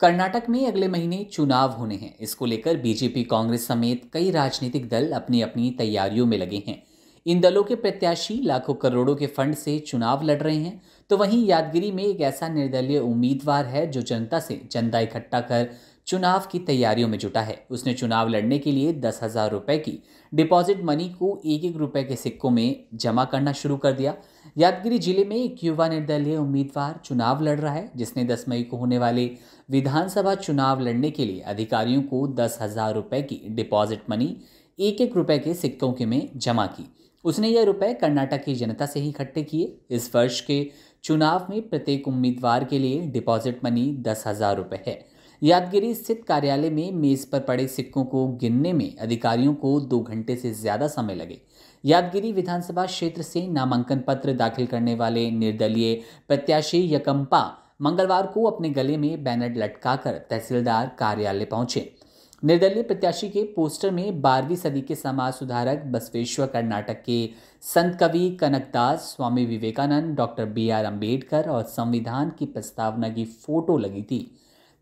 कर्नाटक में अगले महीने चुनाव होने हैं इसको लेकर बीजेपी कांग्रेस समेत कई राजनीतिक दल अपनी अपनी तैयारियों में लगे हैं इन दलों के प्रत्याशी लाखों करोड़ों के फंड से चुनाव लड़ रहे हैं तो वहीं यादगिरी में एक ऐसा निर्दलीय उम्मीदवार है जो जनता से चंदा इकट्ठा कर चुनाव की तैयारियों में जुटा है उसने चुनाव लड़ने के लिए दस हज़ार रुपये की डिपॉजिट मनी को एक एक रुपये के सिक्कों में जमा करना शुरू कर दिया यादगिरी जिले में एक युवा निर्दलीय उम्मीदवार चुनाव लड़ रहा है जिसने 10 मई को होने वाले विधानसभा चुनाव लड़ने के लिए अधिकारियों को दस हज़ार रुपये की डिपॉजिट मनी एक एक रुपये के सिक्कों के में जमा की उसने यह रुपए कर्नाटक की जनता से ही इकट्ठे किए इस वर्ष के चुनाव में प्रत्येक उम्मीदवार के लिए डिपॉजिट मनी दस हज़ार रुपये है यादगिरी स्थित कार्यालय में मेज पर पड़े सिक्कों को गिनने में अधिकारियों को दो घंटे से ज्यादा समय लगे यादगिरी विधानसभा क्षेत्र से नामांकन पत्र दाखिल करने वाले निर्दलीय प्रत्याशी यकम्पा मंगलवार को अपने गले में बैनर लटकाकर तहसीलदार कार्यालय पहुंचे निर्दलीय प्रत्याशी के पोस्टर में बारहवीं सदी के समाज सुधारक बसवेश्वर कर्नाटक के संत कवि Kanakadas Swami Vivekananda doctor B R Ambedkar और संविधान की प्रस्तावना की फोटो लगी थी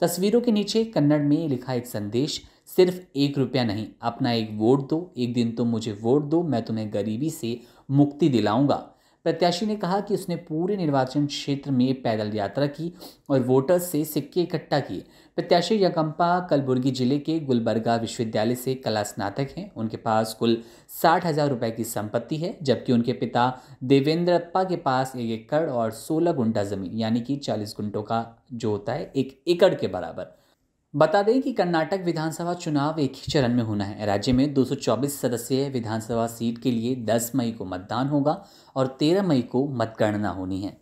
तस्वीरों के नीचे कन्नड़ में लिखा एक संदेश सिर्फ एक रुपया नहीं अपना एक वोट दो एक दिन तुम मुझे वोट दो मैं तुम्हें गरीबी से मुक्ति दिलाऊंगा प्रत्याशी ने कहा कि उसने पूरे निर्वाचन क्षेत्र में पैदल यात्रा की और वोटर्स से सिक्के इकट्ठा किए प्रत्याशी यकम्पा कलबुर्गी जिले के गुलबर्गा विश्वविद्यालय से कला स्नातक हैं उनके पास कुल साठ हज़ार रुपये की संपत्ति है जबकि उनके पिता देवेंद्रप्पा के पास एक एकड़ और सोलह गुंडा ज़मीन यानी कि चालीस गुंटों का जो होता है एक एकड़ के बराबर बता दें कि कर्नाटक विधानसभा चुनाव एक ही चरण में होना है राज्य में 224 सदस्यीय विधानसभा सीट के लिए 10 मई को मतदान होगा और 13 मई को मतगणना होनी है